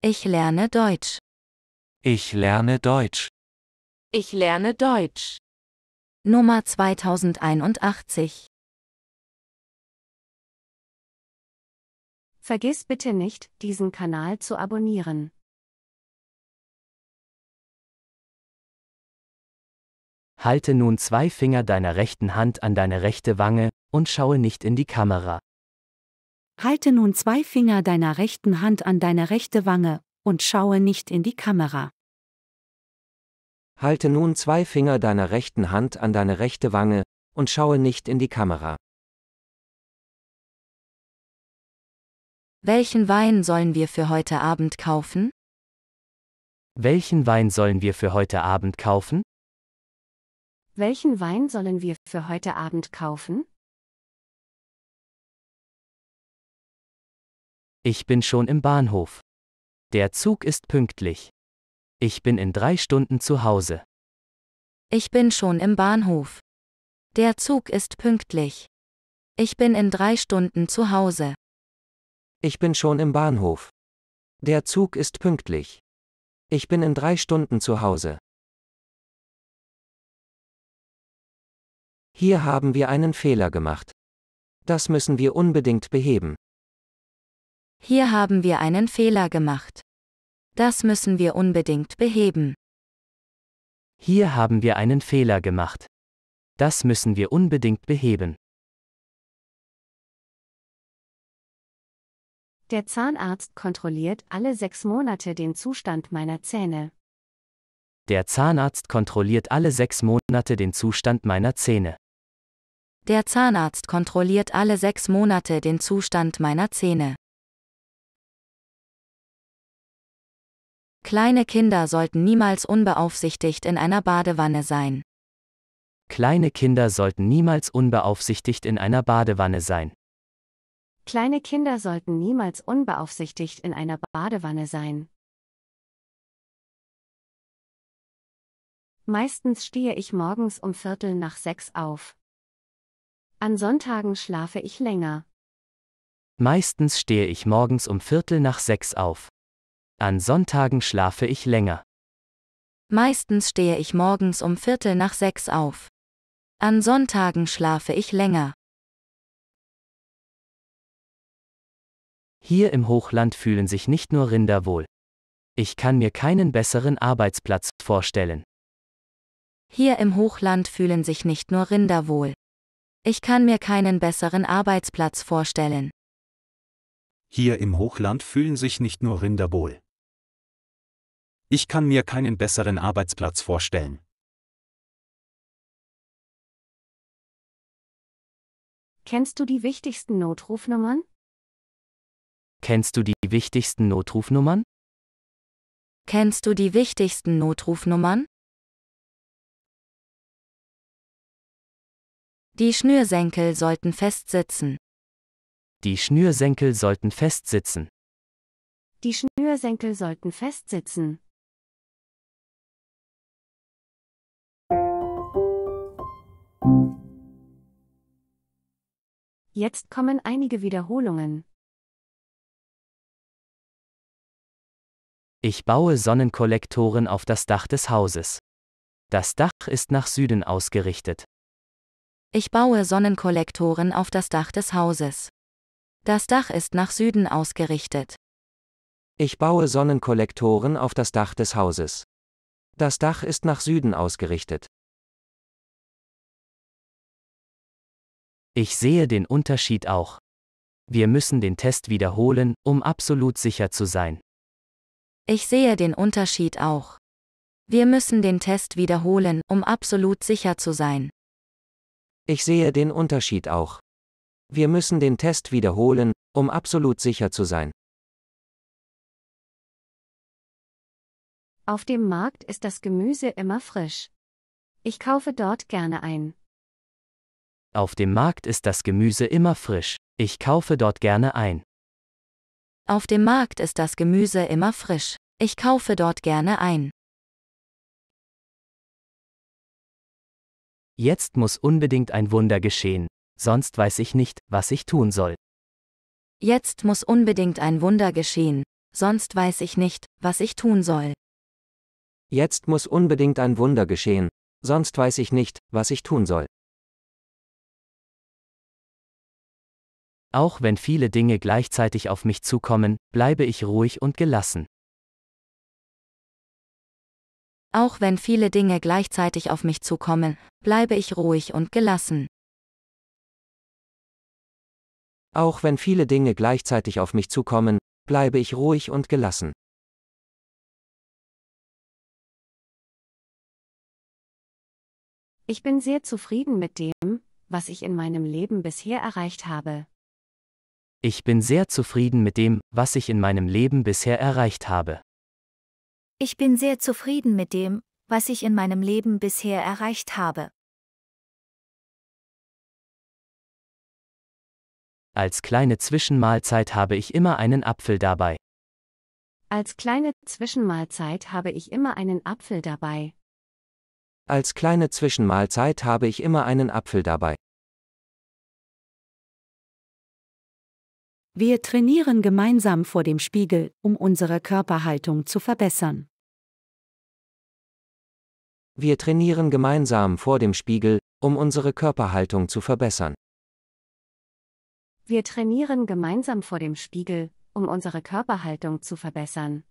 Ich lerne Deutsch. Ich lerne Deutsch. Ich lerne Deutsch. Nummer 2081. Vergiss bitte nicht, diesen Kanal zu abonnieren. Halte nun zwei Finger deiner rechten Hand an deine rechte Wange und schaue nicht in die Kamera. Halte nun zwei Finger deiner rechten Hand an deine rechte Wange und schaue nicht in die Kamera. Halte nun zwei Finger deiner rechten Hand an deine rechte Wange und schaue nicht in die Kamera. Welchen Wein sollen wir für heute Abend kaufen? Welchen Wein sollen wir für heute Abend kaufen? Welchen Wein sollen wir für heute Abend kaufen? Ich bin schon im Bahnhof. Der Zug ist pünktlich. Ich bin in drei Stunden zu Hause. Ich bin schon im Bahnhof. Der Zug ist pünktlich. Ich bin in drei Stunden zu Hause. Ich bin schon im Bahnhof. Der Zug ist pünktlich. Ich bin in drei Stunden zu Hause. Hier haben wir einen Fehler gemacht. Das müssen wir unbedingt beheben. Hier haben wir einen Fehler gemacht. Das müssen wir unbedingt beheben. Hier haben wir einen Fehler gemacht. Das müssen wir unbedingt beheben. Der Zahnarzt kontrolliert alle sechs Monate den Zustand meiner Zähne. Der Zahnarzt kontrolliert alle sechs Monate den Zustand meiner Zähne. Der Zahnarzt kontrolliert alle sechs Monate den Zustand meiner Zähne. Kleine Kinder sollten niemals unbeaufsichtigt in einer Badewanne sein. Kleine Kinder sollten niemals unbeaufsichtigt in einer Badewanne sein. Kleine Kinder sollten niemals unbeaufsichtigt in einer Badewanne sein. Meistens stehe ich morgens um Viertel nach sechs auf. An Sonntagen schlafe ich länger. Meistens stehe ich morgens um Viertel nach sechs auf. An Sonntagen schlafe ich länger. Meistens stehe ich morgens um Viertel nach sechs auf. An Sonntagen schlafe ich länger. Hier im Hochland fühlen sich nicht nur Rinder wohl. Ich kann mir keinen besseren Arbeitsplatz vorstellen. Hier im Hochland fühlen sich nicht nur Rinder wohl. Ich kann mir keinen besseren Arbeitsplatz vorstellen. Hier im Hochland fühlen sich nicht nur Rinder wohl. Ich kann mir keinen besseren Arbeitsplatz vorstellen. Kennst du die wichtigsten Notrufnummern? Kennst du die wichtigsten Notrufnummern? Kennst du die wichtigsten Notrufnummern? Die Schnürsenkel sollten festsitzen. Die Schnürsenkel sollten festsitzen. Die Schnürsenkel sollten festsitzen. Jetzt kommen einige Wiederholungen. Ich baue Sonnenkollektoren auf das Dach des Hauses. Das Dach ist nach Süden ausgerichtet. Ich baue Sonnenkollektoren auf das Dach des Hauses. Das Dach ist nach Süden ausgerichtet. Ich baue Sonnenkollektoren auf das Dach des Hauses. Das Dach ist nach Süden ausgerichtet. Ich sehe den Unterschied auch. Wir müssen den Test wiederholen, um absolut sicher zu sein. Ich sehe den Unterschied auch. Wir müssen den Test wiederholen, um absolut sicher zu sein. Ich sehe den Unterschied auch. Wir müssen den Test wiederholen, um absolut sicher zu sein. Auf dem Markt ist das Gemüse immer frisch. Ich kaufe dort gerne ein. Auf dem Markt ist das Gemüse immer frisch. Ich kaufe dort gerne ein. Auf dem Markt ist das Gemüse immer frisch. Ich kaufe dort gerne ein. Jetzt muss unbedingt ein Wunder geschehen, sonst weiß ich nicht, was ich tun soll. Jetzt muss unbedingt ein Wunder geschehen, sonst weiß ich nicht, was ich tun soll. Jetzt muss unbedingt ein Wunder geschehen, sonst weiß ich nicht, was ich tun soll. Auch wenn viele Dinge gleichzeitig auf mich zukommen, bleibe ich ruhig und gelassen. Auch wenn viele Dinge gleichzeitig auf mich zukommen, bleibe ich ruhig und gelassen. Auch wenn viele Dinge gleichzeitig auf mich zukommen, bleibe ich ruhig und gelassen. Ich bin sehr zufrieden mit dem, was ich in meinem Leben bisher erreicht habe. Ich bin sehr zufrieden mit dem, was ich in meinem Leben bisher erreicht habe. Ich bin sehr zufrieden mit dem, was ich in meinem Leben bisher erreicht habe. Als kleine Zwischenmahlzeit habe ich immer einen Apfel dabei. Als kleine Zwischenmahlzeit habe ich immer einen Apfel dabei. Als kleine Zwischenmahlzeit habe ich immer einen Apfel dabei. Wir trainieren gemeinsam vor dem Spiegel, um unsere Körperhaltung zu verbessern. Wir trainieren gemeinsam vor dem Spiegel, um unsere Körperhaltung zu verbessern. Wir trainieren gemeinsam vor dem Spiegel, um unsere Körperhaltung zu verbessern.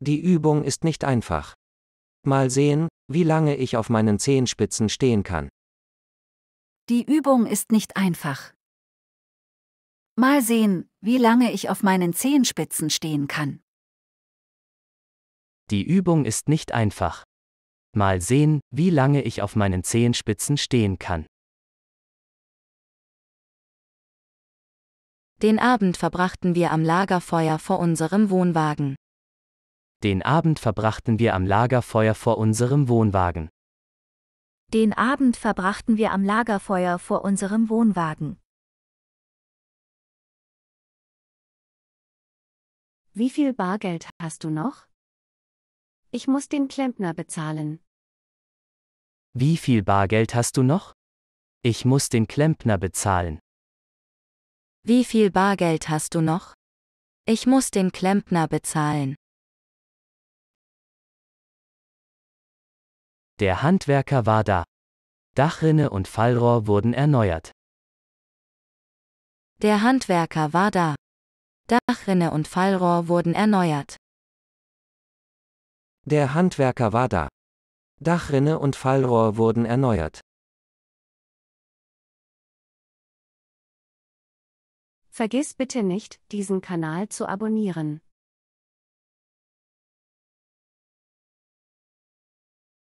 Die Übung ist nicht einfach. Mal sehen, wie lange ich auf meinen Zehenspitzen stehen kann. Die Übung ist nicht einfach. Mal sehen, wie lange ich auf meinen Zehenspitzen stehen kann. Die Übung ist nicht einfach. Mal sehen, wie lange ich auf meinen Zehenspitzen stehen kann. Den Abend verbrachten wir am Lagerfeuer vor unserem Wohnwagen. Den Abend verbrachten wir am Lagerfeuer vor unserem Wohnwagen. Den Abend verbrachten wir am Lagerfeuer vor unserem Wohnwagen. Wie viel Bargeld hast du noch? Ich muss den Klempner bezahlen. Wie viel Bargeld hast du noch? Ich muss den Klempner bezahlen. Wie viel Bargeld hast du noch? Ich muss den Klempner bezahlen. Der Handwerker war da. Dachrinne und Fallrohr wurden erneuert. Der Handwerker war da. Dachrinne und Fallrohr wurden erneuert. Der Handwerker war da. Dachrinne und Fallrohr wurden erneuert. Vergiss bitte nicht, diesen Kanal zu abonnieren.